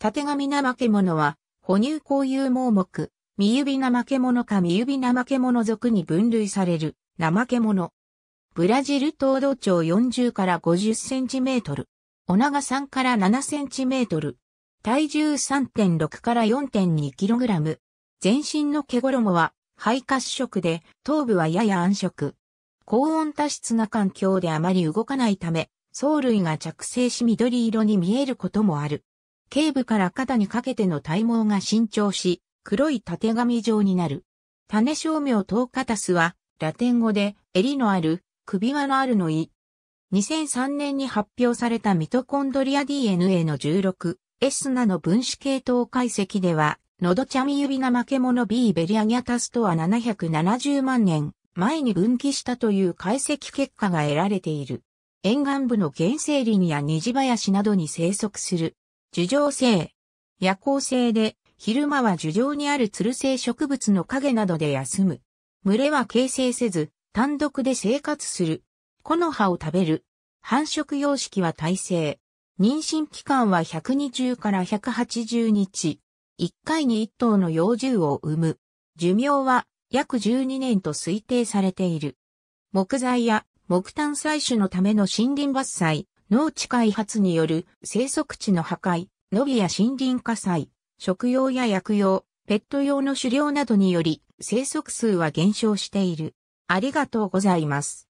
縦髪なまけもは、哺乳こういう盲目、身指なまけもか身指なまけも族に分類される、なまけもブラジル東道長40から50センチメートル。お長3から7センチメートル。体重3.6から4.2キログラム。全身の毛衣は肺褐色で、頭部はやや暗色。高温多湿な環境であまり動かないため、藻類が着生し緑色に見えることもある。頸部から肩にかけての体毛が伸長し、黒い縦髪状になる。種照明トーカタスは、ラテン語で、襟のある、首輪のあるの意。2003年に発表されたミトコンドリア DNA の 16S なの分子系統解析では、のどちゃみ指な負け者 B ベリアギャタスとは770万年前に分岐したという解析結果が得られている。沿岸部の原生林や虹林などに生息する樹状性。夜行性で、昼間は樹状にある鶴性植物の影などで休む。群れは形成せず、単独で生活する。木の葉を食べる。繁殖様式は耐性。妊娠期間は120から180日。1回に1頭の幼獣を産む。寿命は約12年と推定されている。木材や木炭採取のための森林伐採、農地開発による生息地の破壊、野火や森林火災、食用や薬用、ペット用の狩猟などにより生息数は減少している。ありがとうございます。